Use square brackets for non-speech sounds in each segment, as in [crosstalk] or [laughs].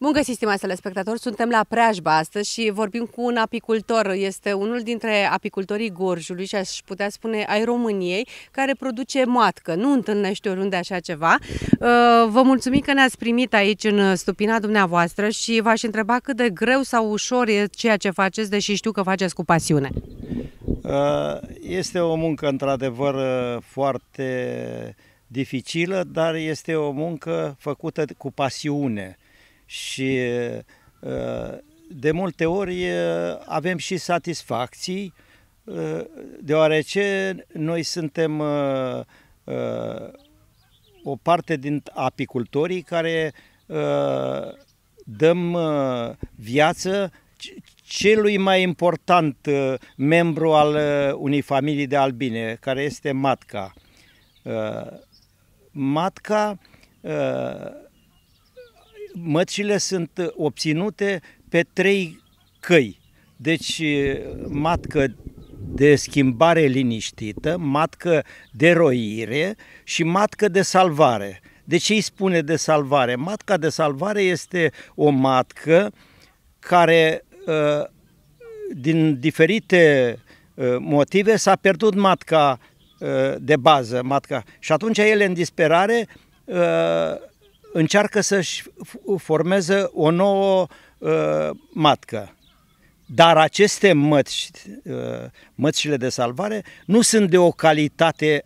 Bun găsit, stimați telespectatori! Suntem la Preajba astăzi și vorbim cu un apicultor. Este unul dintre apicultorii Gorjului și aș putea spune ai României, care produce matcă. Nu întâlnește oriunde așa ceva. Uh, vă mulțumim că ne-ați primit aici în stupina dumneavoastră și v-aș întreba cât de greu sau ușor e ceea ce faceți, deși știu că faceți cu pasiune. Uh, este o muncă, într-adevăr, uh, foarte dificilă, dar este o muncă făcută cu pasiune și uh, de multe ori uh, avem și satisfacții, uh, deoarece noi suntem o parte din apicultorii care dăm viață celui mai important membru al unei familii de albine, care este matca. Matca Măcile sunt obținute pe trei căi. Deci matcă de schimbare liniștită, matcă de roire și matcă de salvare. De ce îi spune de salvare? Matca de salvare este o matcă care din diferite motive s-a pierdut matca de bază, matca. Și atunci ele în disperare încearcă să-și formeze o nouă uh, matcă. Dar aceste măci, uh, măcile de salvare, nu sunt de o calitate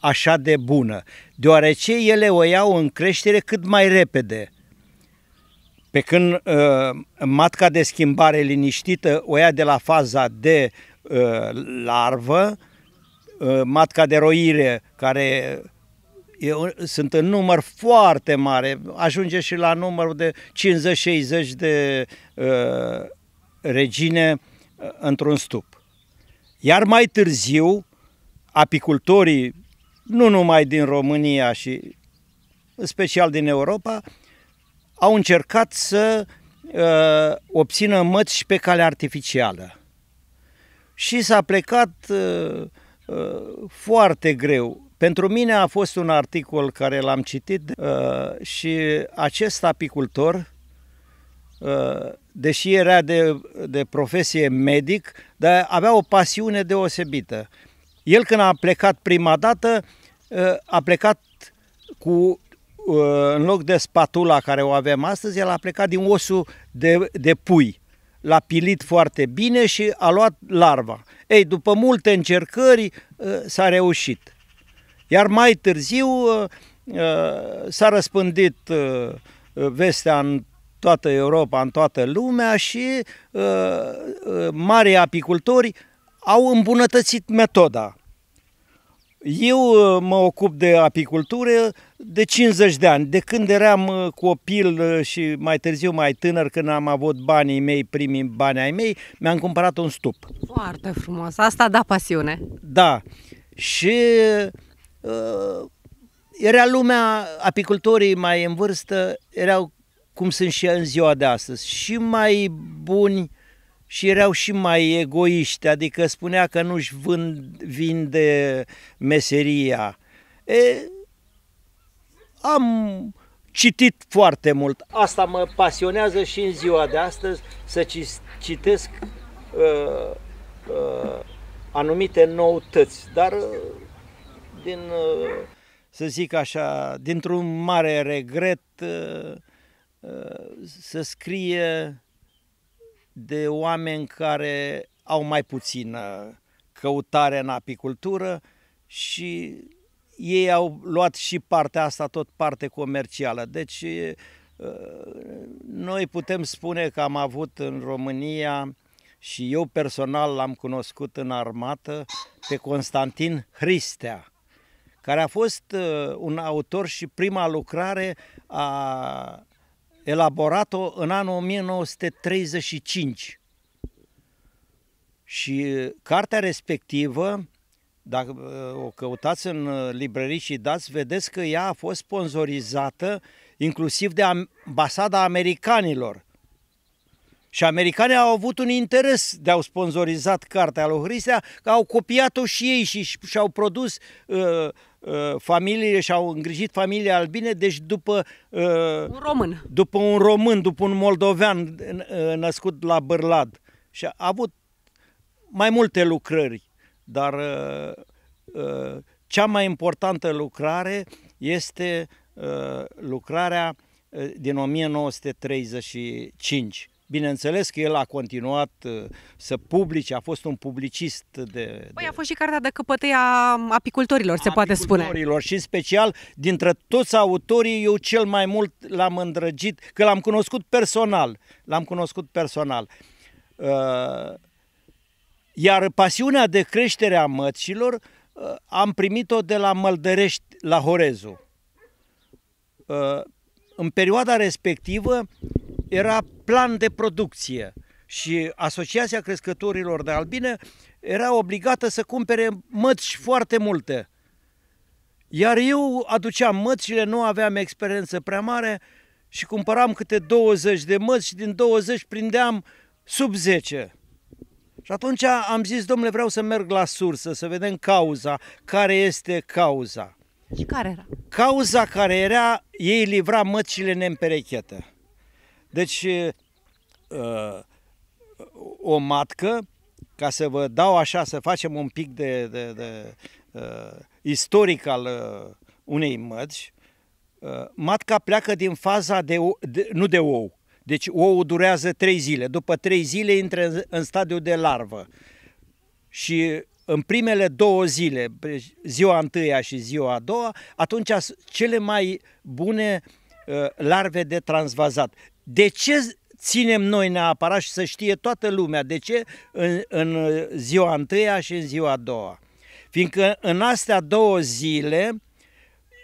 așa de bună, deoarece ele o iau în creștere cât mai repede. Pe când uh, matca de schimbare liniștită o ia de la faza de uh, larvă, uh, matca de roire care e, sunt în număr foarte mare, ajunge și la numărul de 50-60 de uh, regine uh, într-un stup. Iar mai târziu, apicultorii, nu numai din România și în special din Europa, au încercat să uh, obțină măți pe cale artificială. Și s-a plecat uh, uh, foarte greu pentru mine a fost un articol care l-am citit uh, și acest apicultor, uh, deși era de, de profesie medic, dar avea o pasiune deosebită. El când a plecat prima dată, uh, a plecat cu uh, în loc de spatula care o avem astăzi, el a plecat din osul de, de pui. L-a pilit foarte bine și a luat larva. Ei, după multe încercări, uh, s-a reușit. Iar mai târziu uh, uh, s-a răspândit uh, vestea în toată Europa, în toată lumea și mari apicultori au îmbunătățit metoda. Eu mă ocup de apicultură de 50 de ani. De când eram copil și mai târziu mai tânăr, când am avut banii mei, primii bani ai mei, mi-am cumpărat un stup. Foarte frumos. Asta da pasiune. Da. Și uh, Uh, era lumea, apicultorii mai în vârstă, erau cum sunt și în ziua de astăzi, și mai buni și erau și mai egoiști, adică spunea că nu-și vând, vinde meseria. E, am citit foarte mult. Asta mă pasionează și în ziua de astăzi să citesc uh, uh, anumite noutăți, dar uh, din, uh, să zic așa, dintr-un mare regret uh, uh, să scrie de oameni care au mai puțină căutare în apicultură și ei au luat și partea asta, tot parte comercială. Deci noi putem spune că am avut în România și eu personal l-am cunoscut în armată pe Constantin Hristea, care a fost uh, un autor și prima lucrare a elaborat-o în anul 1935. Și uh, cartea respectivă, dacă uh, o căutați în librării și dați, vedeți că ea a fost sponsorizată inclusiv de ambasada americanilor și americanii au avut un interes de au sponsorizat cartea lui Hristea, că au copiat-o și ei și și-au produs uh, uh, familiile și-au îngrijit familia albine, deci după... Uh, un român. După un român, după un moldovean uh, născut la Bărlad. Și a avut mai multe lucrări, dar uh, uh, cea mai importantă lucrare este uh, lucrarea uh, din 1935 Bineînțeles că el a continuat uh, să publice, a fost un publicist de... Păi, de... a fost și cartea de căpătăi a apicultorilor, se poate spune. Apicultorilor și în special, dintre toți autorii, eu cel mai mult l-am îndrăgit, că l-am cunoscut personal, l-am cunoscut personal. Uh, iar pasiunea de creștere a măților uh, am primit-o de la Măldărești, la Horezu. În perioada respectivă, era plan de producție și Asociația Crescătorilor de Albine era obligată să cumpere măci foarte multe. Iar eu aduceam măcile, nu aveam experiență prea mare și cumpăram câte 20 de măci și din 20 prindeam sub 10. Și atunci am zis, domnule, vreau să merg la sursă, să vedem cauza, care este cauza. Și care era? Cauza care era, ei livra măcile neîmperechetă. Deci, o matcă, ca să vă dau așa, să facem un pic de, de, de istoric al unei mădci, matca pleacă din faza de, de nu de ou. Deci ouul durează trei zile. După trei zile intră în, în stadiu de larvă. Și în primele două zile, ziua întâia și ziua a doua, atunci cele mai bune uh, Uh, larve de transvazat. De ce ținem noi neapărat și să știe toată lumea de ce în, în ziua întâia și în ziua a doua? Fiindcă în astea două zile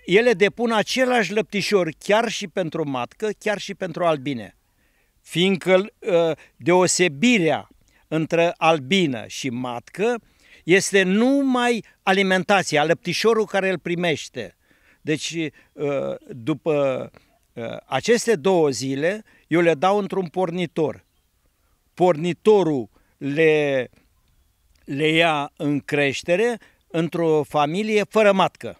ele depun același lăptișor chiar și pentru matcă, chiar și pentru albine. Fiindcă uh, deosebirea între albină și matcă este numai alimentația, lăptișorul care îl primește. Deci, uh, după Ă, aceste două zile eu le dau într-un pornitor. Pornitorul le, le ia în creștere într-o familie fără matcă.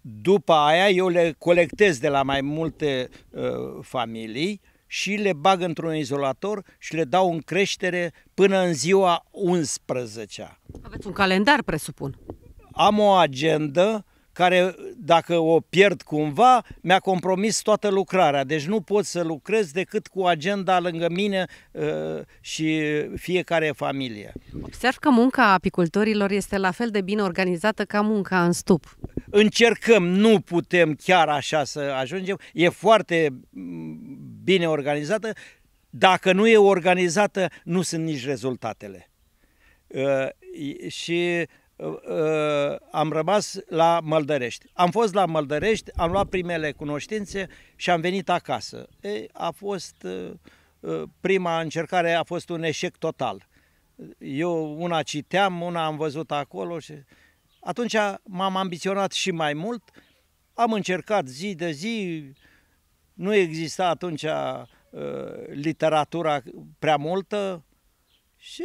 După aia eu le colectez de la mai multe uh, familii și le bag într-un izolator și le dau în creștere până în ziua 11 -a. Aveți un calendar, presupun. Am o agendă care dacă o pierd cumva, mi-a compromis toată lucrarea. Deci nu pot să lucrez decât cu agenda lângă mine uh, și fiecare familie. Observ că munca apicultorilor este la fel de bine organizată ca munca în stup. Încercăm, nu putem chiar așa să ajungem. E foarte bine organizată. Dacă nu e organizată, nu sunt nici rezultatele. Uh, și Uh, am rămas la Măldărești. Am fost la Măldărești, am luat primele cunoștințe și am venit acasă. E, a fost, uh, uh, prima încercare a fost un eșec total. Eu una citeam, una am văzut acolo și atunci m-am ambiționat și mai mult. Am încercat zi de zi, nu exista atunci literatura prea multă și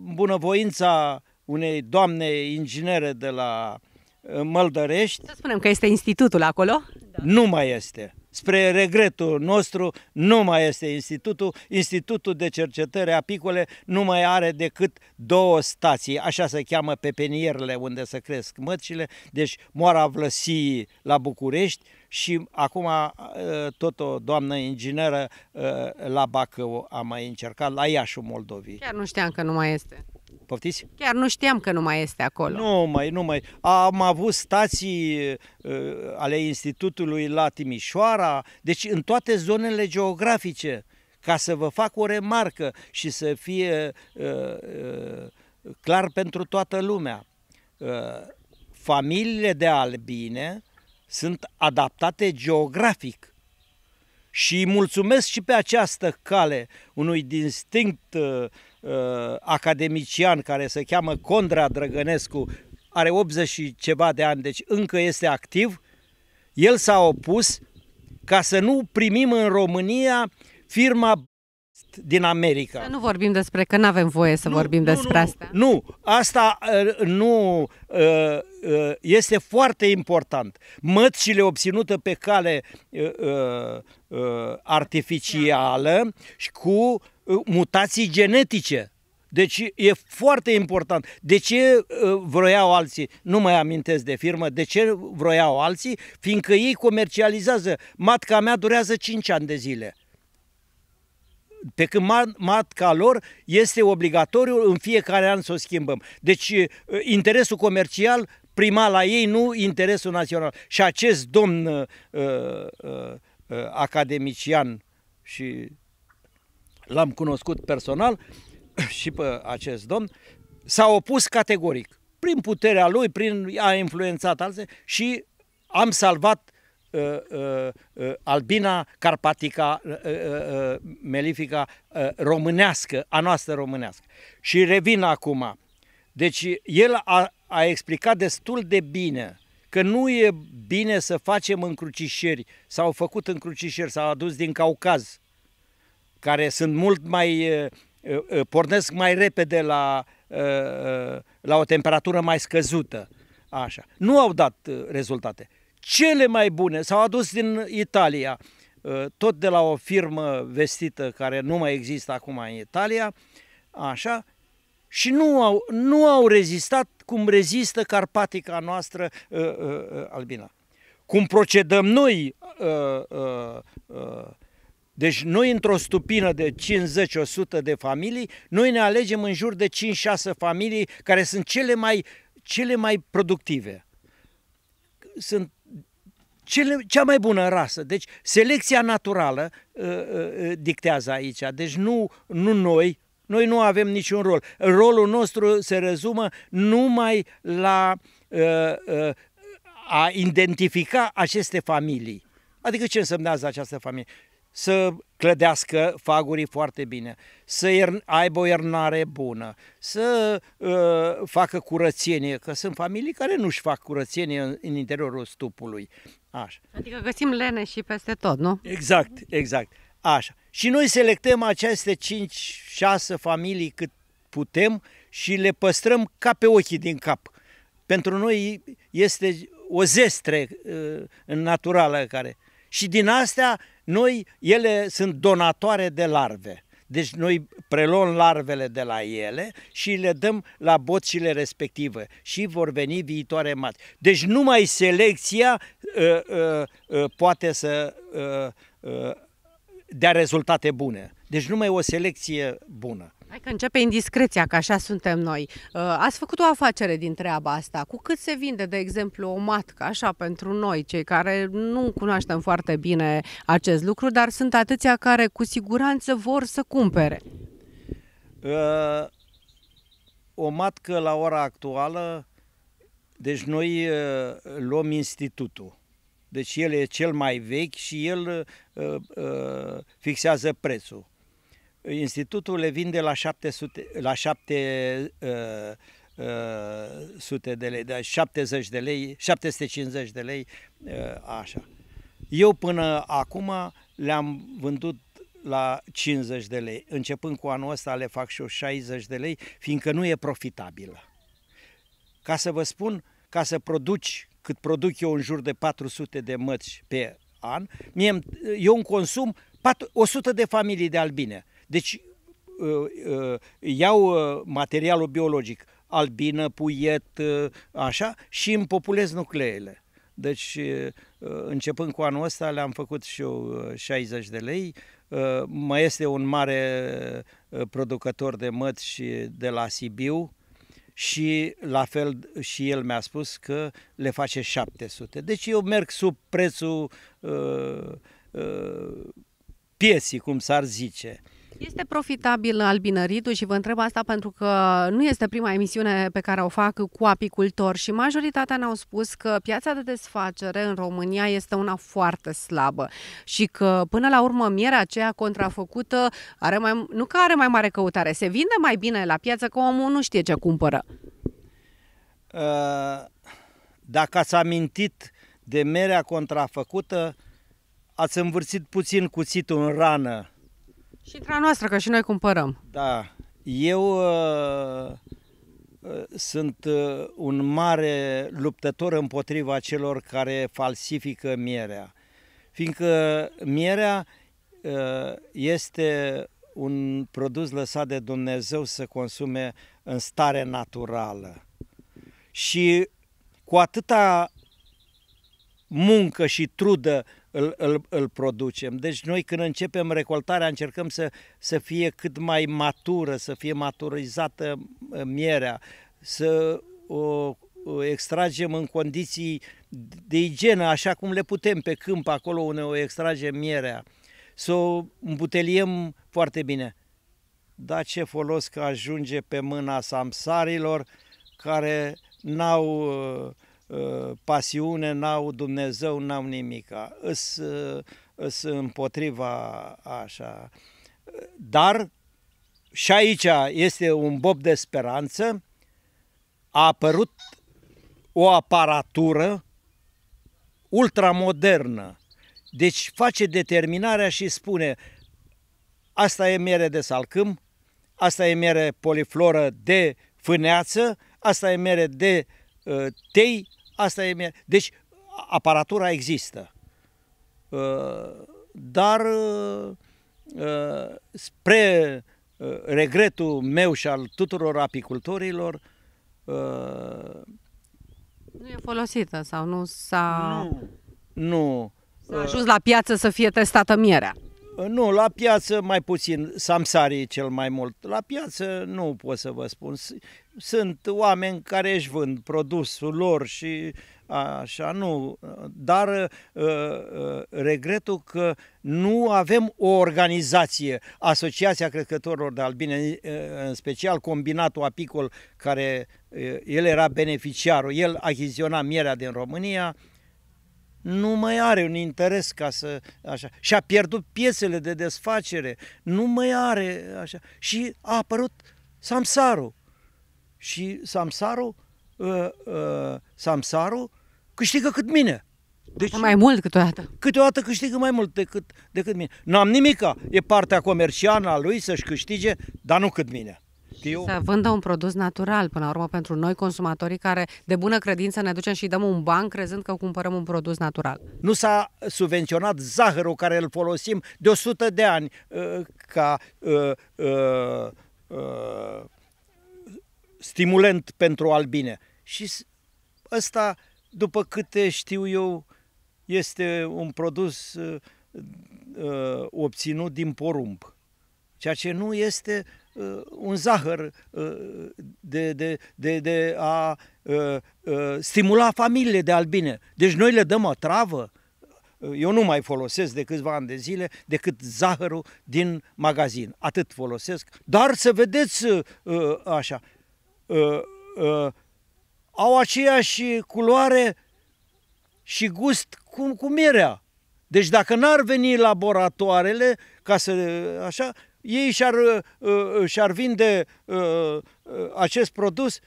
bunăvoința unei doamne inginere de la uh, Măldărești. Să spunem că este institutul acolo? Da. Nu mai este. Spre regretul nostru, nu mai este institutul. Institutul de cercetări apicole nu mai are decât două stații. Așa se cheamă pepenierele unde se cresc măcile. Deci Moara Vlăsii la București și acum uh, tot o doamnă ingineră uh, la Bacău a mai încercat, la Iașu Moldovii. Chiar nu știam că nu mai este. Poftiți? Chiar nu știam că nu mai este acolo. Nu mai, nu mai. Am avut stații uh, ale Institutului la Timișoara, deci în toate zonele geografice, ca să vă fac o remarcă și să fie uh, uh, clar pentru toată lumea. Uh, familiile de albine sunt adaptate geografic. Și mulțumesc și pe această cale unui distinct uh, Uh, academician care se cheamă Condra Drăgănescu, are 80 și ceva de ani, deci încă este activ, el s-a opus ca să nu primim în România firma din America. Nu vorbim despre că nu avem voie să nu, vorbim nu, despre nu, asta. Nu, asta uh, nu uh, este foarte important. Mățile obținute pe cale artificială și cu Uh, mutații genetice. Deci e foarte important. De ce uh, vroiau alții? Nu mai amintesc de firmă. De ce vroiau alții? Fiindcă ei comercializează. Matca mea durează 5 ani de zile. Pe când matca lor este obligatoriu în fiecare an să o schimbăm. Deci uh, interesul comercial prima la ei, nu interesul național. Și acest domn uh, uh, uh, academician și l-am cunoscut personal [coughs] și pe acest domn, s-a opus categoric. Prin puterea lui, prin a influențat alții și am salvat uh, uh, uh, albina carpatica uh, uh, uh, melifica uh, românească, a noastră românească. Și revin acum. Deci el a, a explicat destul de bine că nu e bine să facem încrucișeri. S-au făcut încrucișeri, s-au adus din Caucaz care sunt mult mai, pornesc mai repede la, la o temperatură mai scăzută. Așa. Nu au dat rezultate. Cele mai bune s-au adus din Italia, tot de la o firmă vestită care nu mai există acum în Italia, așa, și nu au, nu au rezistat cum rezistă carpatica noastră albina. Cum procedăm noi deci noi într-o stupină de 50-100 de familii, noi ne alegem în jur de 5-6 familii care sunt cele mai, cele mai productive. Sunt cele, cea mai bună rasă. Deci selecția naturală uh, uh, dictează aici. Deci nu, nu noi, noi nu avem niciun rol. Rolul nostru se rezumă numai la uh, uh, a identifica aceste familii. Adică ce însemnează această familie? să clădească fagurii foarte bine, să aibă o iernare bună, să uh, facă curățenie, că sunt familii care nu-și fac curățenie în, în interiorul stupului. Așa. Adică găsim lene și peste tot, nu? Exact, exact. Așa. Și noi selectăm aceste 5-6 familii cât putem și le păstrăm ca pe ochii din cap. Pentru noi este o zestre uh, naturală care și din astea noi, ele sunt donatoare de larve. Deci noi preluăm larvele de la ele și le dăm la boțile respective și vor veni viitoare mati. Deci numai selecția uh, uh, uh, poate să uh, uh, dea rezultate bune. Deci numai o selecție bună. Hai că începe indiscreția, că așa suntem noi. Uh, ați făcut o afacere din treaba asta. Cu cât se vinde, de exemplu, o matcă, așa, pentru noi, cei care nu cunoaștem foarte bine acest lucru, dar sunt atâția care cu siguranță vor să cumpere? Uh, o matcă la ora actuală, deci noi uh, luăm institutul. Deci el e cel mai vechi și el fixează prețul Institutul le vinde la 700, la 7 uh, uh, sute de lei, de 70 de lei, 750 de lei, uh, așa. Eu până acum le-am vândut la 50 de lei. Începând cu anul ăsta le fac și eu 60 de lei, fiindcă nu e profitabilă. Ca să vă spun, ca să produci cât produc eu în jur de 400 de măci pe an, mie, eu îmi consum 4, 100 de familii de albine. Deci ă, ă, iau ă, materialul biologic, albină, puiet, așa, și îmi populez nucleele. Deci, începând cu anul ăsta, le-am făcut și eu 60 de lei. Mai este un mare producător de măt și de la Sibiu și la fel și el mi-a spus că le face 700. Deci eu merg sub prețul uh, uh, piesii, cum s-ar zice. Uh, este profitabil albinăritul și vă întreb asta pentru că nu este prima emisiune pe care o fac cu apicultori și majoritatea ne-au spus că piața de desfacere în România este una foarte slabă și că până la urmă mierea aceea contrafăcută are mai, nu că are mai mare căutare, se vinde mai bine la piață că omul nu știe ce cumpără. Uh, dacă ați amintit de merea contrafăcută, ați învârțit puțin cuțitul în rană și intra noastră, că și noi cumpărăm. Da. Eu uh, uh, sunt uh, un mare luptător împotriva celor care falsifică mierea. Fiindcă mierea uh, este un produs lăsat de Dumnezeu să consume în stare naturală. Și cu atâta muncă și trudă îl, îl, îl producem. Deci noi când începem recoltarea încercăm să, să fie cât mai matură, să fie maturizată uh, mierea, să o extragem în condiții de igienă, așa cum le putem pe câmp, acolo unde o extragem mierea, să o îmbuteliem foarte bine. Da ce folos că ajunge pe mâna samsarilor care n-au uh, Uh, pasiune, n-au Dumnezeu, n-au nimica. Uh, îs, împotriva așa. Dar și aici este un bob de speranță. A apărut o aparatură ultramodernă. Deci face determinarea și spune asta e mere de salcâm, asta e mere polifloră de fâneață, asta e mere de uh, tei, Asta e Deci aparatura există. Uh, dar uh, uh, spre regretul meu și al tuturor apicultorilor, nu e folosită sau nu s-a... Nu, nu. S-a ajuns la piață să fie testată mierea. Uh, nu, la piață mai puțin, samsari cel mai mult. La piață nu pot să vă spun. Sunt oameni care își vând produsul lor și așa, nu. Dar uh, uh, regretul că nu avem o organizație, Asociația Crescătorilor de Albine, în special combinatul apicol, care el era beneficiarul, el achiziona mierea din România, nu mai are un interes ca să... Așa. Și a pierdut piesele de desfacere, nu mai are... Așa. Și a apărut Samsaru. Și Samsaru, uh, uh, Samsaru câștigă cât mine. Deci, mai mult câteodată. Câteodată câștigă mai mult decât, decât mine. N-am nimica. E partea comercială a lui să-și câștige, dar nu cât mine știu. Să vândă un produs natural, până la urmă, pentru noi consumatorii care de bună credință ne ducem și dăm un ban crezând că cumpărăm un produs natural. Nu s-a subvenționat zahărul care îl folosim de 100 de ani uh, ca uh, uh, uh, stimulant pentru albine. Și ăsta, după câte știu eu, este un produs uh, uh, obținut din porumb, ceea ce nu este Uh, un zahăr uh, de, de, de, de a uh, stimula familiile de albine. Deci noi le dăm o travă, eu nu mai folosesc de câțiva ani de zile decât zahărul din magazin. Atât folosesc. Dar să vedeți așa, au aceeași culoare și gust cum cu mirea. Deci dacă n-ar veni laboratoarele ca să așa, ei și-ar, uh, uh, și-ar vinde uh, acest produs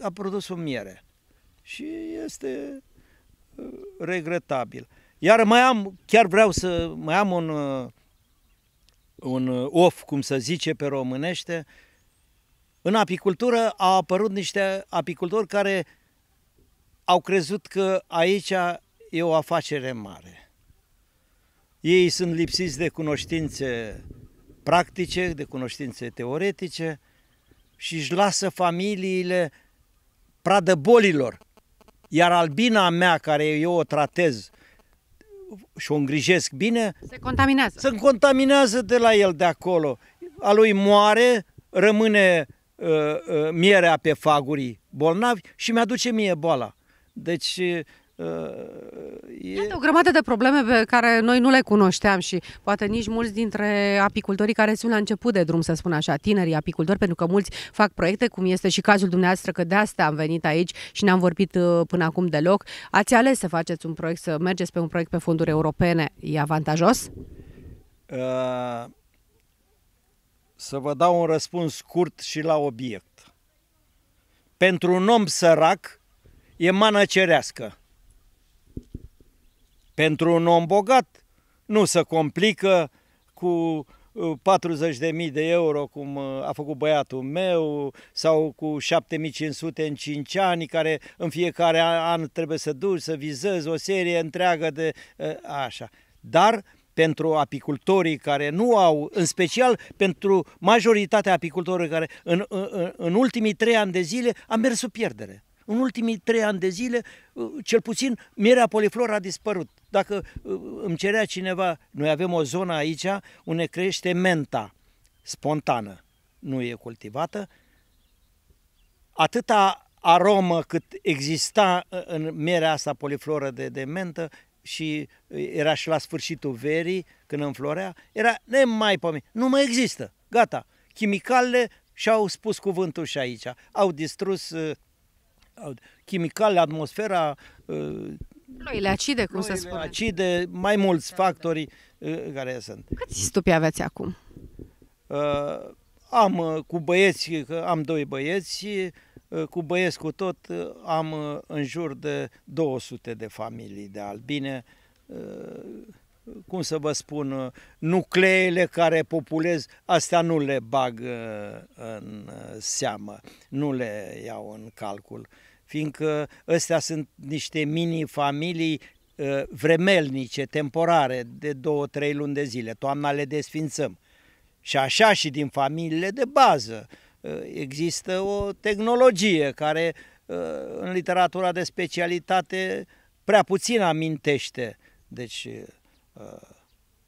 a produsul miere. Și este regretabil. Iar mai am, chiar vreau să mai am un, un of, cum să zice pe românește. În apicultură au apărut niște apicultori care au crezut că aici e o afacere mare. Ei sunt lipsiți de cunoștințe practice, de cunoștințe teoretice și își lasă familiile pradă bolilor. Iar albina mea, care eu o tratez și o îngrijesc bine, se contaminează. Se contaminează de la el de acolo. A lui moare, rămâne uh, uh, mierea pe fagurii bolnavi și mi-aduce mie boala. Deci Uh, uh, e... Iată o grămadă de probleme pe care noi nu le cunoșteam și poate nici mulți dintre apicultorii care sunt la început de drum, să spun așa, tinerii apicultori, pentru că mulți fac proiecte, cum este și cazul dumneavoastră, că de asta am venit aici și n-am vorbit uh, până acum deloc. Ați ales să faceți un proiect, să mergeți pe un proiect pe fonduri europene, e avantajos? Uh, să vă dau un răspuns scurt și la obiect. Pentru un om sărac, e mană cerească pentru un om bogat nu se complică cu 40.000 uh, de euro, cum uh, a făcut băiatul meu, sau cu 7.500 în 5 ani, care în fiecare an trebuie să duci, să vizezi o serie întreagă de uh, așa. Dar pentru apicultorii care nu au, în special pentru majoritatea apicultorilor care în, în, în ultimii trei ani de zile a mers sub pierdere. În ultimii trei ani de zile, cel puțin, mierea poliflor a dispărut. Dacă uh, îmi cerea cineva, noi avem o zonă aici unde crește menta spontană, nu e cultivată, atâta aromă cât exista uh, în merea asta polifloră de, de mentă și uh, era și la sfârșitul verii, când înflorea, era nemaipomit. Nu mai există, gata. Chimicalele și-au spus cuvântul și aici. Au distrus chimicale, atmosfera, Ploile acide, cum Ploile se spune. acide, mai mulți factori uh, uh, care sunt. Câți stupi aveți acum? Uh, am cu băieți, am doi băieți, cu băieți cu tot am în jur de 200 de familii de albine. Cum să vă spun, nucleele care populez, astea nu le bag în seamă, nu le iau în calcul fiindcă ăstea sunt niște mini-familii ă, vremelnice, temporare, de două, trei luni de zile. Toamna le desfințăm. Și așa și din familiile de bază. Ă, există o tehnologie care ă, în literatura de specialitate prea puțin amintește. Deci,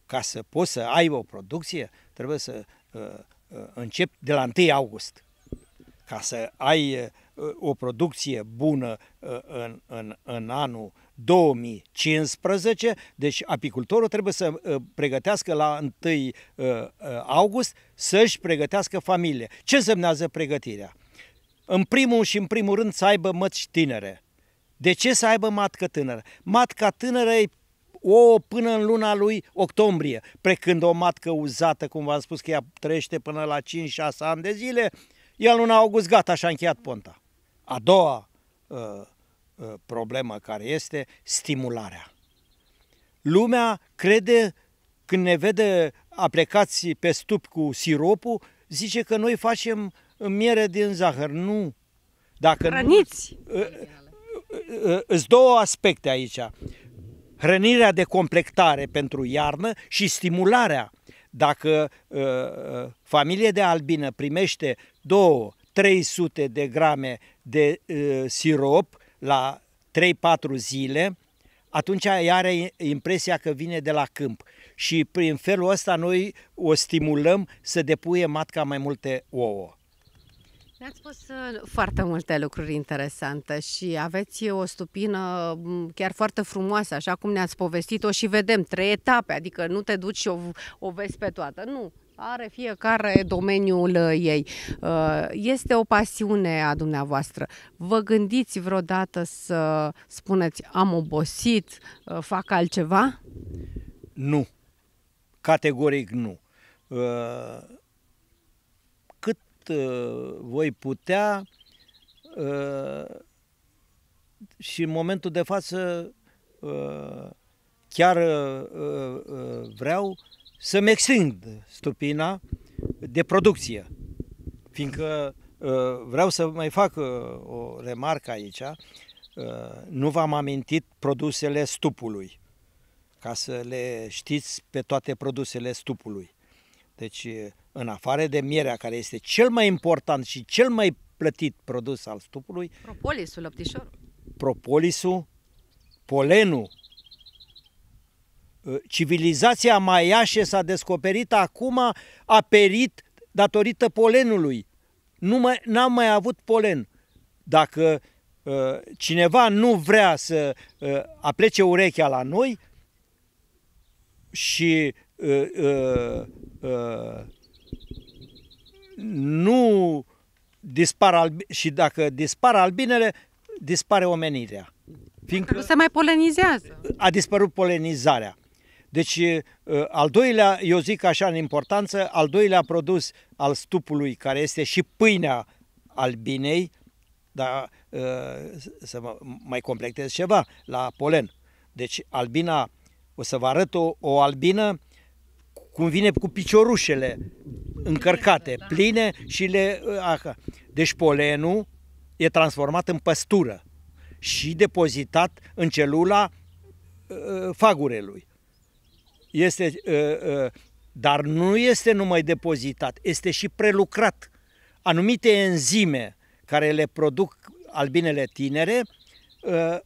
ca să poți să ai o producție, trebuie să începi de la 1 august. Ca să ai o producție bună uh, în, în, în anul 2015, deci apicultorul trebuie să uh, pregătească la 1 uh, august să-și pregătească familie. Ce semnează pregătirea? În primul și în primul rând să aibă măci tinere. De ce să aibă matcă tânără? Matca tânără e o până în luna lui octombrie, precând o matcă uzată, cum v-am spus că ea trăiește până la 5-6 ani de zile, iar luna august gata și-a încheiat ponta. A doua uh, uh, problemă care este stimularea. Lumea crede când ne vede aplicați pe stup cu siropul, zice că noi facem miere din zahăr. Nu. Dacă Hrăniți! Nu, uh, uh, uh, uh două aspecte aici. Hrănirea de complectare pentru iarnă și stimularea. Dacă uh, familie de albină primește două, 300 de grame de uh, sirop la 3-4 zile, atunci ea are impresia că vine de la câmp. Și prin felul ăsta noi o stimulăm să depuie matca mai multe ouă. Ne-ați spus uh, foarte multe lucruri interesante și aveți o stupină chiar foarte frumoasă, așa cum ne-ați povestit-o și vedem trei etape, adică nu te duci și o, o vezi pe toată, nu. Are fiecare domeniul uh, ei. Uh, este o pasiune a dumneavoastră. Vă gândiți vreodată să spuneți am obosit, uh, fac altceva? Nu. Categoric nu. Cât voi putea și în momentul de față chiar vreau să-mi extind stupina de producție, fiindcă uh, vreau să mai fac uh, o remarcă aici, uh, nu v-am amintit produsele stupului, ca să le știți pe toate produsele stupului. Deci, în afară de mierea, care este cel mai important și cel mai plătit produs al stupului... Propolisul, lăptișorul. Propolisul, polenul, Ă, civilizația maiașe s-a descoperit acum, a perit datorită polenului. Nu mai, n-am mai avut polen. Dacă uh, cineva nu vrea să uh, aplece urechea la noi și uh, uh, uh, nu dispar albi- și dacă dispar albinele, dispare omenirea. Fiindcă nu se mai polenizează. A dispărut polenizarea. Deci, al doilea, eu zic așa în importanță, al doilea produs al stupului, care este și pâinea albinei, dar să mai completez ceva la polen. Deci, albina, o să vă arăt o, o albină cum vine cu piciorușele încărcate, da. pline și le... Aha. Deci polenul e transformat în păstură și depozitat în celula fagurelui este, uh, uh, dar nu este numai depozitat, este și prelucrat. Anumite enzime care le produc albinele tinere uh,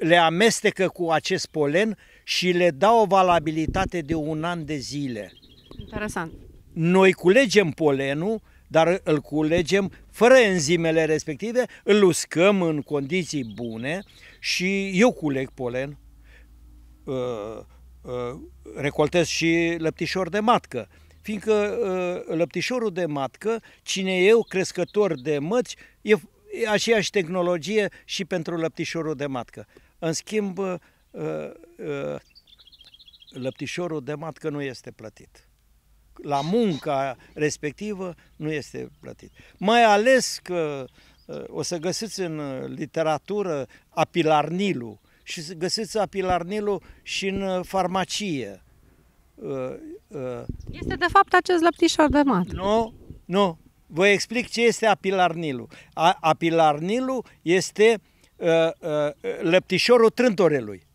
le amestecă cu acest polen și le dau o valabilitate de un an de zile. Interesant. Noi culegem polenul, dar îl culegem fără enzimele respective, îl uscăm în condiții bune și eu culeg polen. Uh, recoltez și lăptișor de matcă, fiindcă uh, lăptișorul de matcă, cine eu crescător de măți, e aceeași tehnologie și pentru lăptișorul de matcă. În schimb, uh, lăptișorul de matcă nu este plătit. La munca respectivă nu este plătit. Mai ales că o să găsiți în literatură apilarnilul, și găsiți apilarnilul și în uh, farmacie. Uh, uh. Este de fapt acest lăptișor de mat. Nu, nu. Vă explic ce este apilarnilul. Apilarnilu apilarnilul este lăptișorul trântorelui.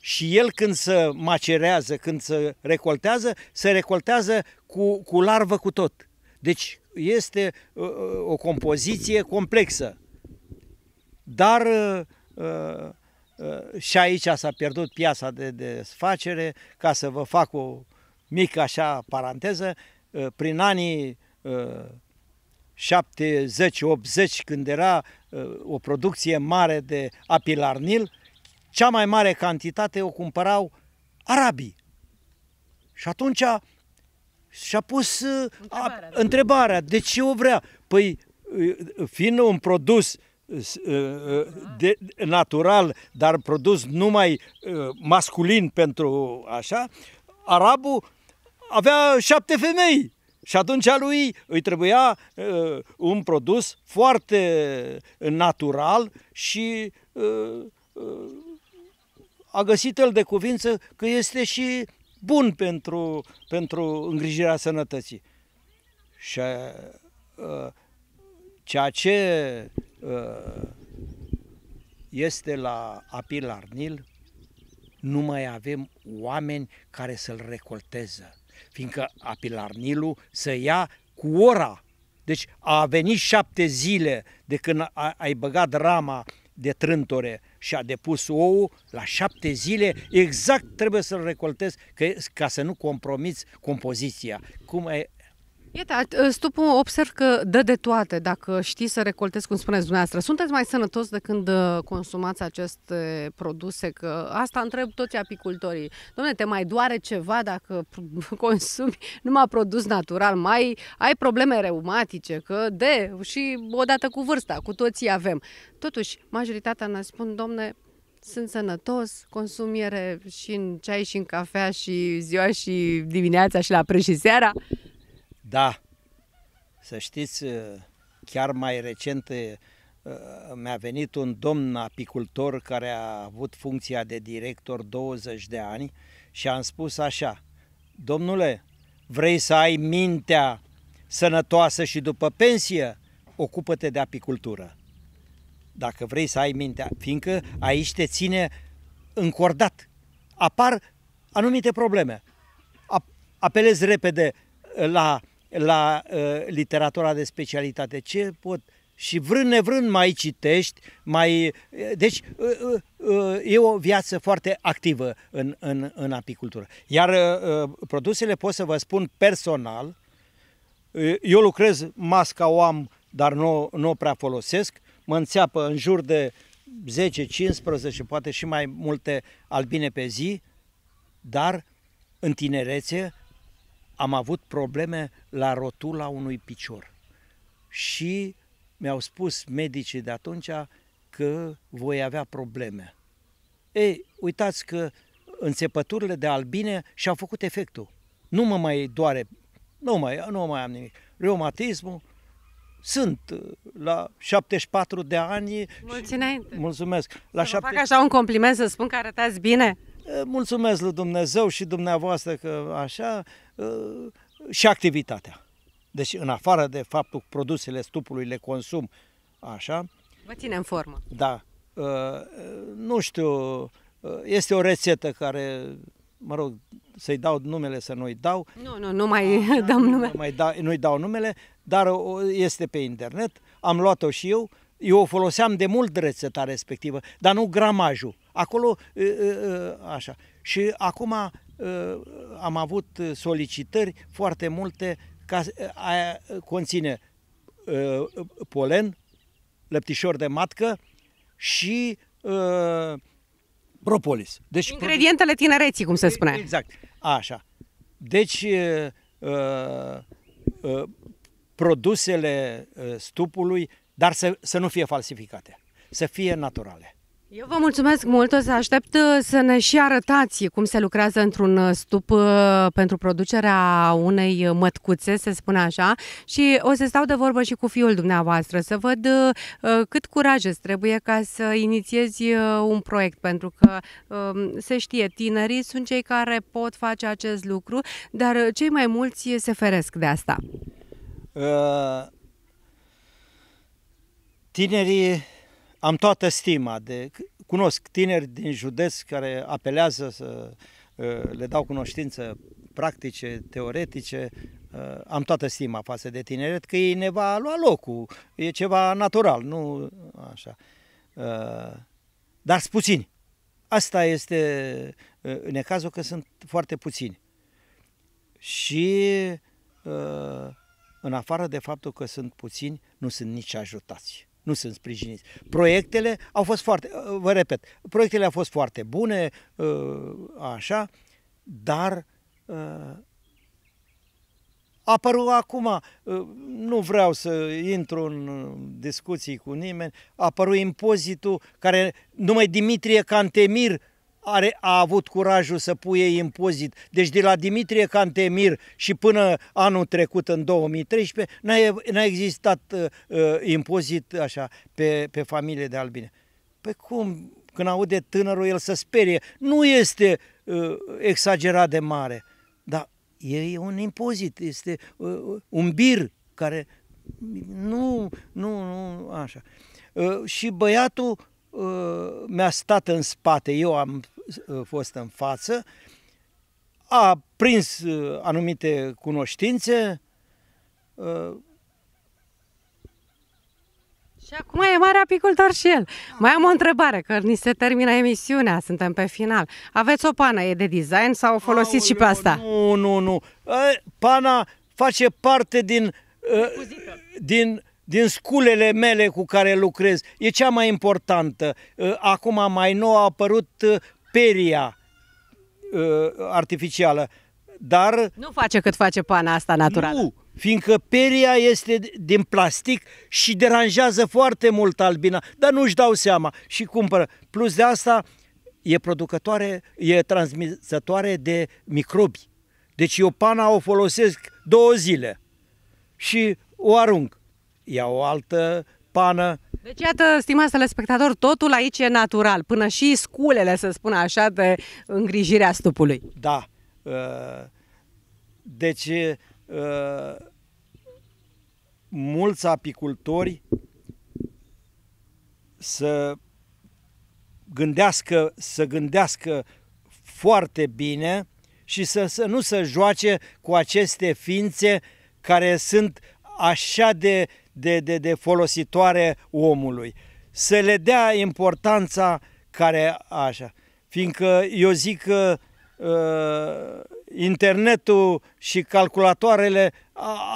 Și el când se macerează, când se recoltează, se recoltează cu, cu larvă cu tot. Deci este uh, o compoziție complexă. Dar uh, Uh, și aici s-a pierdut piața de desfacere, ca să vă fac o mică așa paranteză, uh, prin anii 70-80, uh, când era o producție mare de apilarnil, cea mai mare cantitate o cumpărau arabii. Și atunci și-a pus întrebarea, a, da. întrebarea de ce o vrea? Păi, fiind un produs uh, Uh, uh, de, natural, dar produs numai uh, masculin pentru așa, arabul avea șapte femei. Și atunci lui îi trebuia uh, un produs foarte natural și uh, uh, a găsit el de cuvință că este și bun pentru, pentru îngrijirea sănătății. Și uh, ceea ce Uh, este la apil Arnil, nu mai avem oameni care să-l recolteze, fiindcă apilarnilul să ia cu ora. Deci a venit șapte zile de când ai băgat rama de trântore și a depus ou la șapte zile, exact trebuie să-l recoltezi ca să nu compromiți compoziția. Cum Iată, stupul observ că dă de toate dacă știi să recoltezi, cum spuneți dumneavoastră. Sunteți mai sănătos de când ă, consumați aceste produse? Că asta întreb toți apicultorii. Domnule, te mai doare ceva dacă [laughs] consumi numai produs natural? Mai ai probleme reumatice? Că de, și odată cu vârsta, cu toții avem. Totuși, majoritatea ne spun, domne, sunt sănătos, consumiere și în ceai și în cafea și ziua și dimineața și la prânz și seara. Da, să știți, uh, chiar mai recent uh, mi-a venit un domn apicultor care a avut funcția de director 20 de ani și am spus așa, domnule, vrei să ai mintea sănătoasă și după pensie, ocupă-te de apicultură. Dacă vrei să ai mintea, fiindcă aici te ține încordat. Apar anumite probleme. Apelezi repede uh, la la uh, literatura de specialitate. Ce pot și vrând nevrând mai citești, mai... Uh, deci uh, uh, e o viață foarte activă în, în, în apicultură. Iar produsele pot să vă spun personal, eu lucrez, masca o am, dar nu, nu prea folosesc, mă înțeapă în jur de 10, 15, poate și mai multe albine pe zi, dar în tinerețe am avut probleme la rotula unui picior. Și mi-au spus medicii de atunci că voi avea probleme. Ei, uitați că înțepăturile de albine și-au făcut efectul. Nu mă mai doare, nu mai, nu mai am nimic. Reumatismul, sunt uh, la 74 de ani. Mulți înainte. Mulțumesc. La să 7... fac așa un compliment să spun că arătați bine. Eh, mulțumesc lui Dumnezeu și dumneavoastră că așa Uh, și activitatea. Deci, în afară de faptul că produsele stupului le consum, așa... Vă ține în formă. Da. Uh, nu știu, uh, este o rețetă care, mă rog, să-i dau numele, să nu-i dau. Nu, nu, nu mai așa, [laughs] dăm numele. Nu mai da, nu-i dau numele, dar este pe internet, am luat-o și eu, eu o foloseam de mult rețeta respectivă, dar nu gramajul. Acolo, așa. Și acum Uh, am avut solicitări foarte multe ca aia uh, conține uh, polen, lăptișor de matcă și propolis. Deci, Ingredientele tinereții, cum se spune. Exact, așa. Deci, produsele stupului, dar să, să nu fie falsificate, să fie naturale. Eu vă mulțumesc mult, o să aștept uh, să ne și arătați cum se lucrează într-un uh, stup uh, pentru producerea unei mătcuțe, se spun așa, și o să stau de vorbă și cu fiul dumneavoastră, să văd cât curaj îți trebuie ca să inițiezi un proiect, pentru că um, se știe, tinerii sunt cei care pot face acest lucru, dar cei mai mulți se feresc de asta. Uh, tinerii am toată stima. De, cunosc tineri din județ care apelează să uh, le dau cunoștință practice, teoretice, uh, am toată stima față de tineret, că ei ne va lua locul, e ceva natural, nu așa. Uh, dar sunt puțini. Asta este în cazul că sunt foarte puțini. Și în afară de faptul că sunt puțini, nu sunt nici ajutați nu sunt sprijiniți. Proiectele au fost foarte, uh, vă repet, proiectele au fost foarte bune, uh, așa, dar uh, apărut acum, nu vreau să intru în discuții cu nimeni, a apărut impozitul care numai Dimitrie Cantemir are, a avut curajul să puie impozit. Deci de la Dimitrie Cantemir și până anul trecut, în 2013, n-a existat uh, uh, impozit așa pe, pe familie de albine. Păi cum? Când aude tânărul, el să sperie. Nu este uh, exagerat de mare, dar e un impozit, este uh, un bir care nu, nu, nu, așa. Uh, și băiatul uh, mi-a stat în spate, eu am Uh, fost în față, a prins uh, anumite cunoștințe. Uh, și acum e mare apicultor și el. Mai am o întrebare, că ni se termină emisiunea, suntem pe final. Aveți o pană, e de design sau o folosiți Aoleu, și pe asta? Nu, nu, nu. Pana face parte din, din, din sculele mele cu care lucrez. E cea mai importantă. Acum mai nou a apărut peria uh, artificială, dar... Nu face cât face pana asta naturală. Nu, fiindcă peria este din plastic și deranjează foarte mult albina, dar nu-și dau seama și cumpără. Plus de asta e producătoare, e transmisătoare de microbi. Deci eu pana o folosesc două zile și o arunc. Ia o altă pană deci, iată, stimați spectator, totul aici e natural, până și sculele, să spun așa, de îngrijirea stupului. Da. Uh, deci, uh, mulți apicultori să gândească, să gândească foarte bine și să, să nu se joace cu aceste ființe care sunt așa de de, de, de folositoare omului. Să le dea importanța care așa. Fiindcă eu zic că uh, internetul și calculatoarele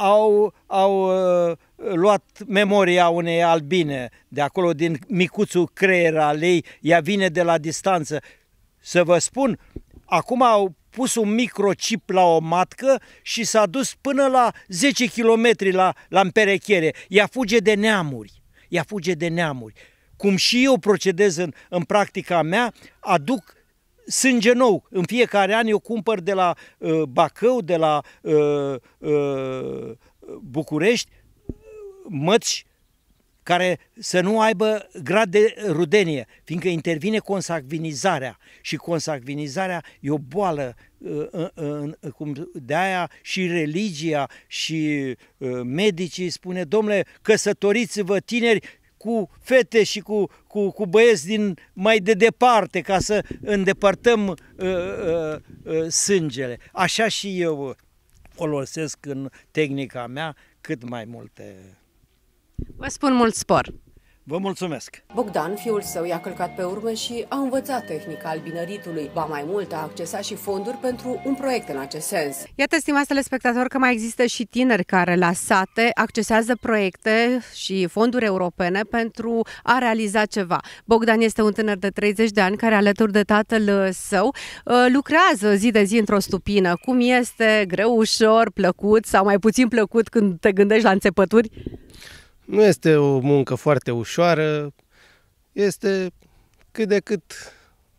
au, au uh, luat memoria unei albine de acolo, din micuțul creier al ei, ea vine de la distanță. Să vă spun, acum au pus un microchip la o matcă și s-a dus până la 10 km la, la împerechiere. Ea fuge de neamuri. Ea fuge de neamuri. Cum și eu procedez în, în practica mea, aduc sânge nou. În fiecare an eu cumpăr de la uh, Bacău, de la uh, uh, București, măci care să nu aibă grad de rudenie, fiindcă intervine consacvinizarea și consacvinizarea e o boală uh, uh, uh, cum de aia și religia și medicii spune, domnule, căsătoriți-vă tineri cu fete și cu, cu, cu băieți din mai de departe ca să îndepărtăm uh, uh, uh, sângele. Așa și eu folosesc în tehnica mea cât mai multe Vă spun mult spor! Vă mulțumesc! Bogdan, fiul său, i-a călcat pe urmă și a învățat tehnica albinăritului. Ba mai mult, a accesat și fonduri pentru un proiect în acest sens. Iată, stimați telespectatori, că mai există și tineri care la sate accesează proiecte și fonduri europene pentru a realiza ceva. Bogdan este un tânăr de 30 de ani care, alături de tatăl uh, său, uh, lucrează zi de zi într-o stupină. Cum este? Greu, ușor, plăcut sau mai puțin plăcut când te gândești la înțepături? Nu este o muncă foarte ușoară, este cât de cât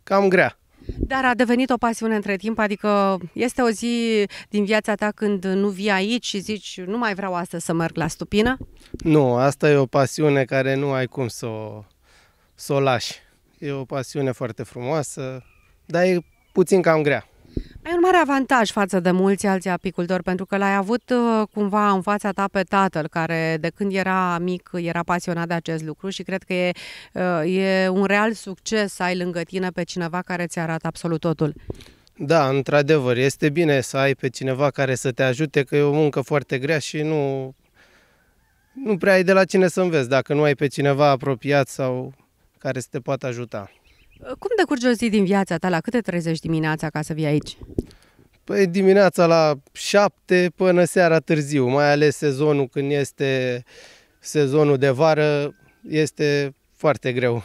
cam grea. Dar a devenit o pasiune între timp, adică este o zi din viața ta când nu vii aici și zici nu mai vreau astăzi să merg la stupină? Nu, asta e o pasiune care nu ai cum să o, să o lași. E o pasiune foarte frumoasă, dar e puțin cam grea. Ai un mare avantaj față de mulți alți apicultori, pentru că l-ai avut uh, cumva în fața ta pe tatăl, care de când era mic era pasionat de acest lucru și cred că e, uh, e un real succes să ai lângă tine pe cineva care ți arată absolut totul. Da, într-adevăr, este bine să ai pe cineva care să te ajute, că e o muncă foarte grea și nu, nu prea ai de la cine să înveți, dacă nu ai pe cineva apropiat sau care să te poată ajuta. Cum decurge o zi din viața ta? La câte trezești dimineața ca să vii aici? Păi dimineața la 7 până seara târziu, mai ales sezonul când este sezonul de vară, este foarte greu.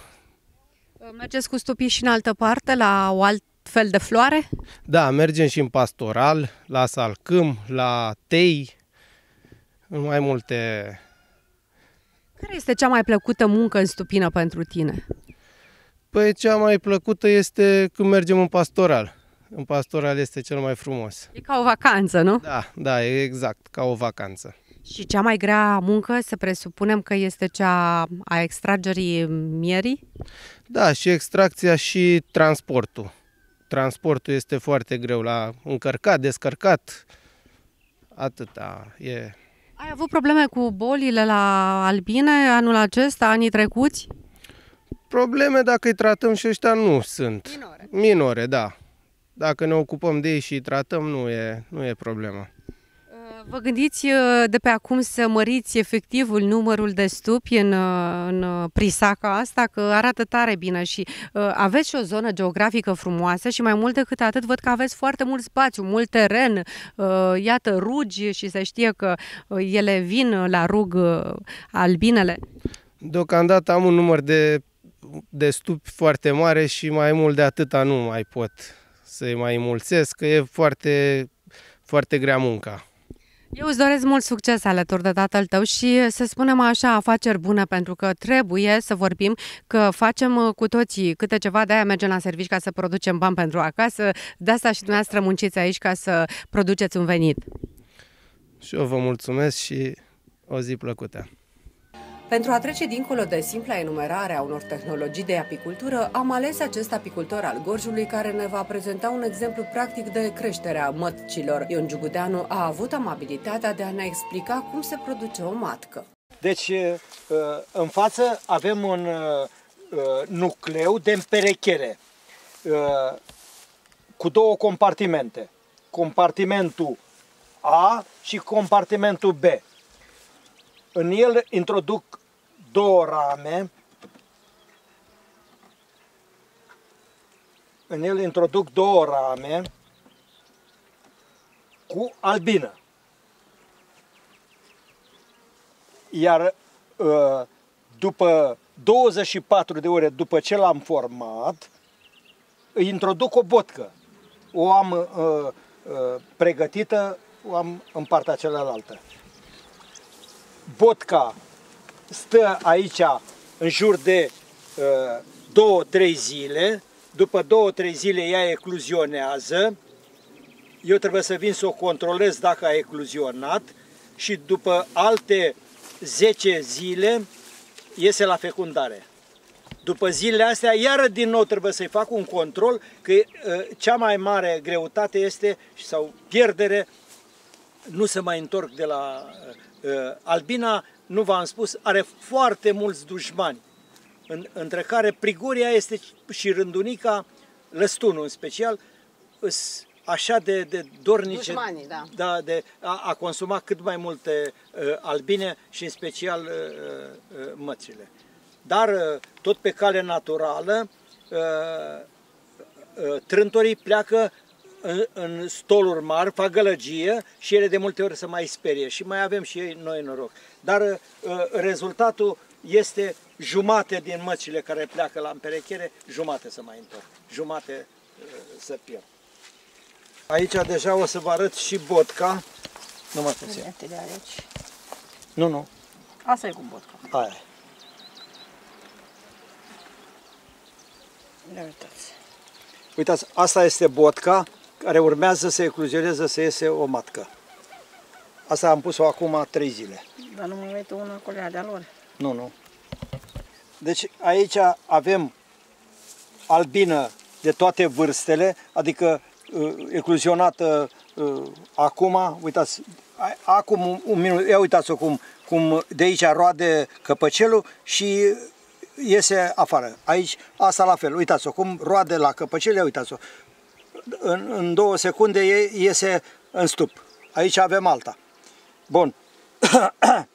Mergeți cu stupii și în altă parte, la o alt fel de floare? Da, mergem și în pastoral, la salcâm, la tei, în mai multe... Care este cea mai plăcută muncă în stupină pentru tine? Păi cea mai plăcută este când mergem în pastoral. În pastoral este cel mai frumos. E ca o vacanță, nu? Da, da, e exact, ca o vacanță. Și cea mai grea muncă, să presupunem că este cea a extragerii mierii? Da, și extracția și transportul. Transportul este foarte greu la încărcat, descărcat, atâta e. Ai avut probleme cu bolile la albine anul acesta, anii trecuți? Probleme, dacă îi tratăm și ăștia, nu sunt. Minore. Minore, da. Dacă ne ocupăm de ei și îi tratăm, nu e, nu e problema. Uh, vă gândiți uh, de pe acum să măriți efectivul numărul de stupi în, uh, în Prisaca asta, că arată tare bine și aveți și o zonă geografică frumoasă și mai mult decât atât văd că aveți foarte mult spațiu, mult teren, iată rugi și se știe că ele vin la rug albinele. Deocamdată am un număr de de stupi foarte mare și mai mult de atâta nu mai pot să-i mai mulțesc, că e foarte, foarte grea munca. Eu îți doresc mult succes alături de tatăl tău și să spunem așa, afaceri bune, pentru că trebuie să vorbim că facem uh, cu toții câte ceva, de-aia mergem la servici ca să producem bani pentru acasă, de asta și dumneavoastră munciți aici ca să produceți un venit. Și eu vă mulțumesc și o zi plăcută! Pentru a trece dincolo de simpla enumerare a unor tehnologii de apicultură, am ales acest apicultor al Gorjului care ne va prezenta un exemplu practic de creștere a mătcilor. Ion Giugudeanu a avut amabilitatea de a ne explica cum se produce o matcă. Deci, în față avem un nucleu de împerechere cu două compartimente. Compartimentul A și compartimentul B. În el introduc două rame, în el introduc două rame cu albină. Iar uh, după 24 de ore după ce l-am format, îi introduc o botcă. O am uh, uh, pregătită, o am în partea cealaltă. Botca stă aici în jur de 2-3 uh, zile, după 2-3 zile ea ecluzionează, eu trebuie să vin să o controlez dacă a ecluzionat și după alte 10 zile iese la fecundare. După zilele astea, iară din nou trebuie să-i fac un control, că uh, cea mai mare greutate este, sau pierdere, nu se mai întorc de la uh, Uh, Albina, nu v-am spus, are foarte mulți dușmani, în, între care Prigoria este și Rândunica, Lăstunul în special, așa de, de dornice Dușmanii, da. Da, de a, a consuma cât mai multe uh, albine și în special uh, uh, mățile. Dar uh, tot pe cale naturală, uh, uh, trântorii pleacă în, în stoluri mari, fac gălăgie și ele de multe ori se mai sperie și mai avem și ei noi noroc. Dar uh, rezultatul este jumate din măcile care pleacă la împerechere, jumate să mai întorc, jumate uh, să pierd. Aici deja o să vă arăt și botca. Nu mă puțin. Nu, nu. Asta e cu botca. Aia. Uitați. Uitați, asta este botca care urmează să ecluzioneze, să iese o matcă. Asta am pus-o acum trei zile. Dar nu mă uită una cu de lor. Nu, nu. Deci aici avem albină de toate vârstele, adică uh, ecluzionată uh, acum, uitați, acum un minut, ia uitați-o cum, cum de aici roade căpăcelul și iese afară. Aici, asta la fel, uitați-o, cum roade la căpăcel, ia uitați-o în, în două secunde iese în stup. Aici avem alta. Bun. [coughs]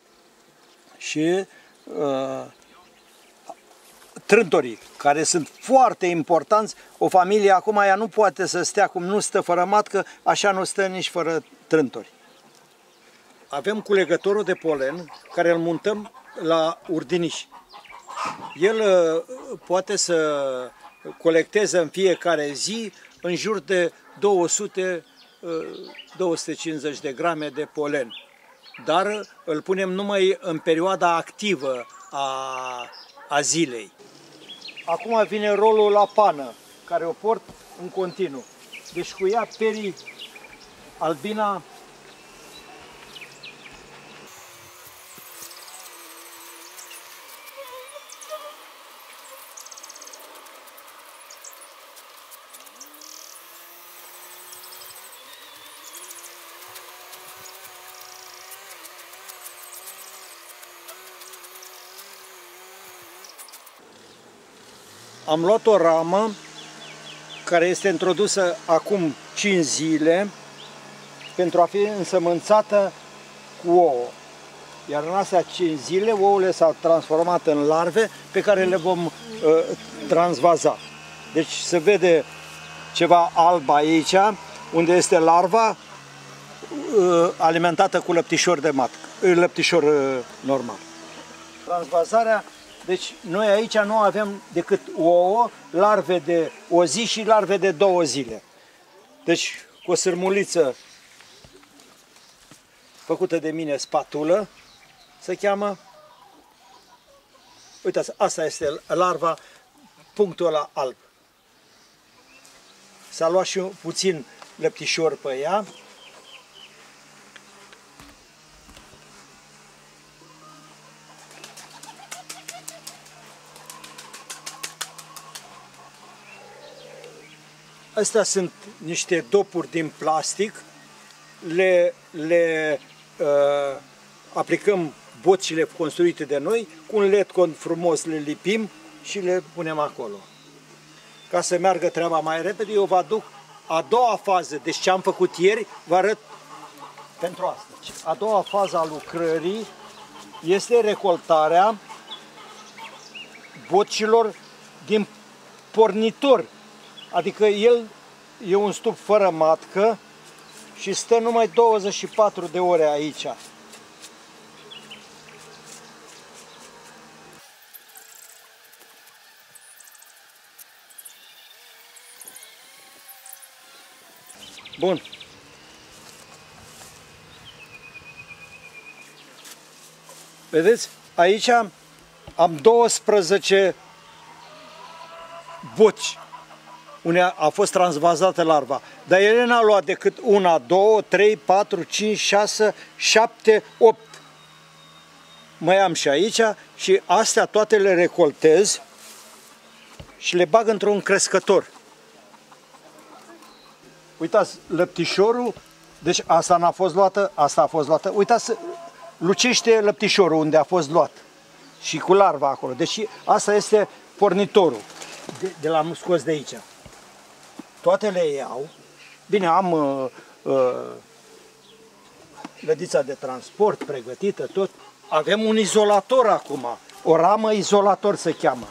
și uh, trântorii, care sunt foarte importanți. O familie acum ea nu poate să stea cum nu stă fără matcă, așa nu stă nici fără trântori. Avem culegătorul de polen, care îl montăm la urdiniș. El uh, poate să colecteze în fiecare zi în jur de 200-250 uh, de grame de polen. Dar îl punem numai în perioada activă a, a zilei. Acum vine rolul la pană, care o port în continuu. Deci cu ea perii albina Am luat o ramă care este introdusă acum 5 zile pentru a fi însămânțată cu ouă. Iar în astea 5 zile ouăle s-au transformat în larve pe care le vom uh, transvaza. Deci se vede ceva alb aici, unde este larva uh, alimentată cu lăptișor de mat, lăptișor uh, normal. Transvazarea deci noi aici nu avem decât ouă, larve de o zi și larve de două zile. Deci cu o sârmuliță făcută de mine spatulă, se cheamă. Uitați, asta este larva, punctul ăla alb. S-a luat și puțin lăptișor pe ea, Astea sunt niște dopuri din plastic, le, le uh, aplicăm bocile construite de noi, cu un letcon frumos le lipim și le punem acolo. Ca să meargă treaba mai repede, eu vă aduc a doua fază, deci ce am făcut ieri, vă arăt pentru asta. A doua fază a lucrării este recoltarea bocilor din pornitor Adică el e un stup fără matcă și stă numai 24 de ore aici. Bun. Vedeți? Aici am 12 buci unde a fost transvazată larva. Dar ele n au luat decât una, două, trei, patru, cinci, șase, șapte, opt. Mai am și aici și astea toate le recoltez și le bag într-un crescător. Uitați, lăptișorul, deci asta n-a fost luată, asta a fost luată. Uitați, lucește lăptișorul unde a fost luat și cu larva acolo. Deci asta este pornitorul de, de la am scos de aici toate le iau. Bine, am uh, uh, lădița de transport pregătită, tot. Avem un izolator acum, o ramă izolator se cheamă.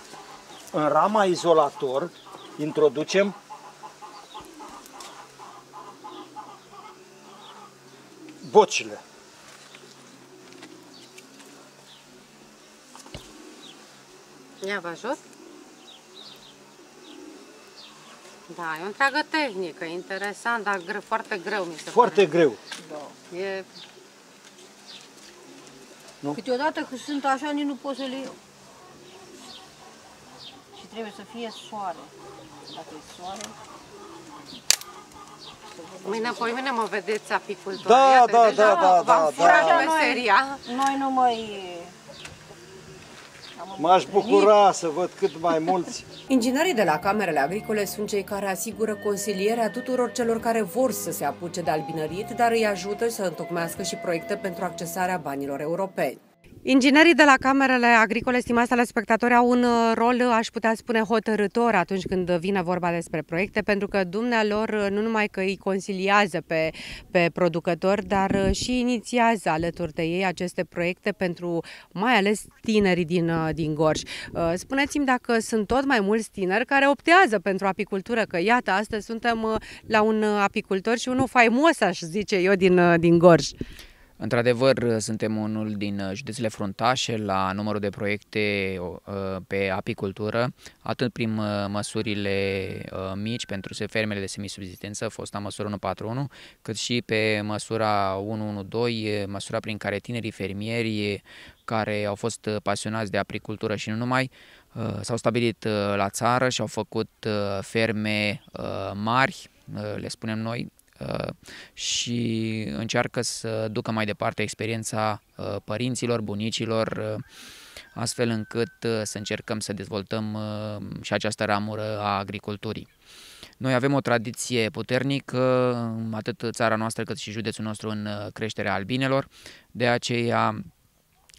În rama izolator introducem bocile. Ia vă ajutat. Da, e o întreagă tehnică, interesant, dar greu, foarte greu mi se Foarte pare. greu. Da. E... Nu? Câteodată când sunt așa, nici nu pot să le iau. Și trebuie să fie soare. Dacă e soare... Mâine, poi mâine mă vedeți apicultoria. Da, da, da, da, da, da, da. V-am da, furat da, meseria. noi nu mai M-aș bucura să văd cât mai mulți. Inginerii de la Camerele Agricole sunt cei care asigură consilierea tuturor celor care vor să se apuce de albinărit, dar îi ajută să întocmească și proiecte pentru accesarea banilor europeni. Inginerii de la Camerele Agricole, stimați telespectatori, au un uh, rol, uh, aș putea spune, hotărător atunci când vine vorba despre proiecte, pentru că dumnealor uh, nu numai că îi consiliază pe, pe producători, dar și inițiază alături de ei aceste proiecte pentru mai ales tinerii din, din Gorj. Spuneți-mi dacă sunt tot mai mulți tineri care optează pentru apicultură, că iată, astăzi suntem la un apicultor și unul faimos, aș zice eu, din, din Gorj. Într-adevăr, suntem unul din uh, județele fruntașe la numărul de proiecte uh, pe apicultură, atât prin uh, măsurile mici pentru fermele de semisubzistență, fosta măsură 141, cât și pe măsura 112, măsura prin care tinerii fermieri care au fost pasionați de apicultură și nu numai, s-au stabilit la țară și au făcut ferme mari, le spunem noi, Uh, și încearcă să ducă mai departe experiența uh, părinților, bunicilor, uh, astfel încât să încercăm să dezvoltăm și această ramură a agriculturii. Noi avem o tradiție puternică, um, atât țara noastră cât și județul nostru în creșterea albinelor, de aceea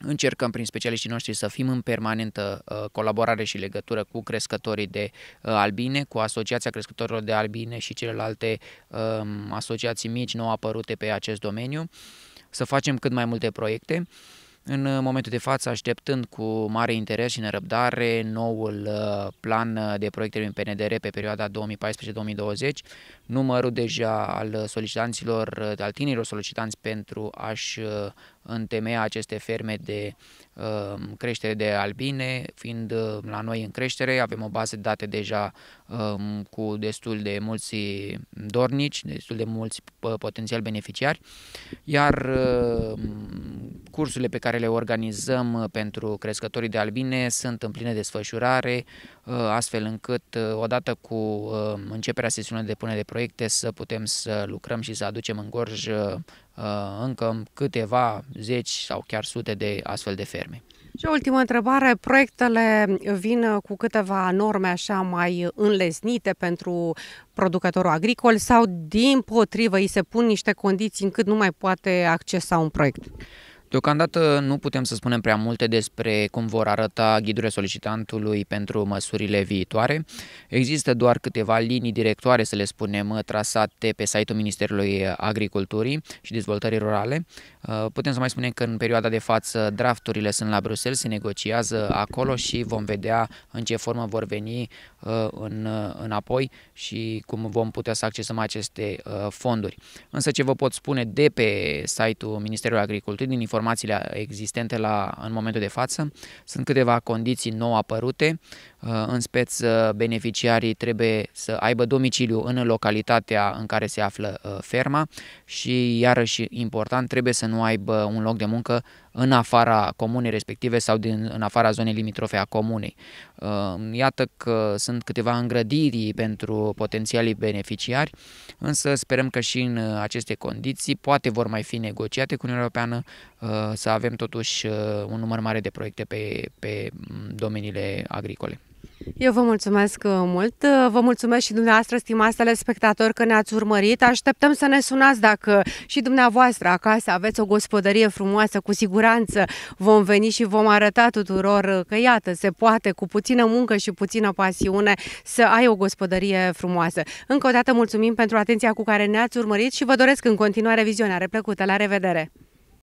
Încercăm prin specialiștii noștri să fim în permanentă uh, colaborare și legătură cu crescătorii de uh, albine, cu Asociația Crescătorilor de Albine și celelalte um, asociații mici nou apărute pe acest domeniu, să facem cât mai multe proiecte. În uh, momentul de față, așteptând cu mare interes și nerăbdare noul plan de proiecte din PNDR pe perioada 2014-2020, numărul deja al solicitanților, al tinerilor solicitanți pentru a-și întemeia aceste ferme de uh, creștere de albine, fiind uh, la noi în creștere, avem o bază de date deja um, cu destul de mulți dornici, destul de mulți uh, potențial beneficiari, iar uh, cursurile pe care le organizăm uh, pentru crescătorii de albine sunt în plină desfășurare, uh, astfel încât uh, odată cu uh, începerea sesiunii de punere de proiecte să putem să lucrăm și să aducem în gorj uh, Uh, încă câteva zeci sau chiar sute de astfel de ferme. Și o ultimă întrebare, proiectele vin cu câteva norme așa mai înlesnite pentru producătorul agricol sau din potrivă îi se pun niște condiții încât nu mai poate accesa un proiect? Deocamdată nu putem să spunem prea multe despre cum vor arăta ghidurile solicitantului pentru măsurile viitoare. Există doar câteva linii directoare, să le spunem, trasate pe site-ul Ministerului Agriculturii și Dezvoltării Rurale, Uh, putem să mai spunem că în perioada de față drafturile sunt la Bruxelles, se negociază acolo și vom vedea în ce formă vor veni uh, în, uh, înapoi și cum vom putea să accesăm aceste fonduri. Însă ce vă pot spune de pe site-ul Ministerului Agriculturii, din informațiile existente la, în momentul de față, sunt câteva condiții nou apărute Uh, în speț, uh, beneficiarii trebuie să aibă domiciliu în localitatea în care se află uh, ferma și, iarăși important, trebuie să nu aibă un loc de muncă în afara comunei respective sau din, în afara zonei limitrofe a comunei. Iată că sunt câteva îngrădiri pentru potențialii beneficiari, însă sperăm că și în aceste condiții poate vor mai fi negociate cu Uniunea Europeană să avem totuși un număr mare de proiecte pe, pe mm, domeniile agricole. Eu vă mulțumesc uh, mult, uh, vă mulțumesc și dumneavoastră, stimați telespectatori, că ne-ați urmărit. Așteptăm să ne sunați dacă și dumneavoastră acasă aveți o gospodărie frumoasă, cu siguranță vom veni și vom arăta tuturor uh, că, iată, se poate cu puțină muncă și puțină pasiune să ai o gospodărie frumoasă. Încă o dată mulțumim pentru atenția cu care ne-ați urmărit și vă doresc în continuare vizionare plăcută. La revedere!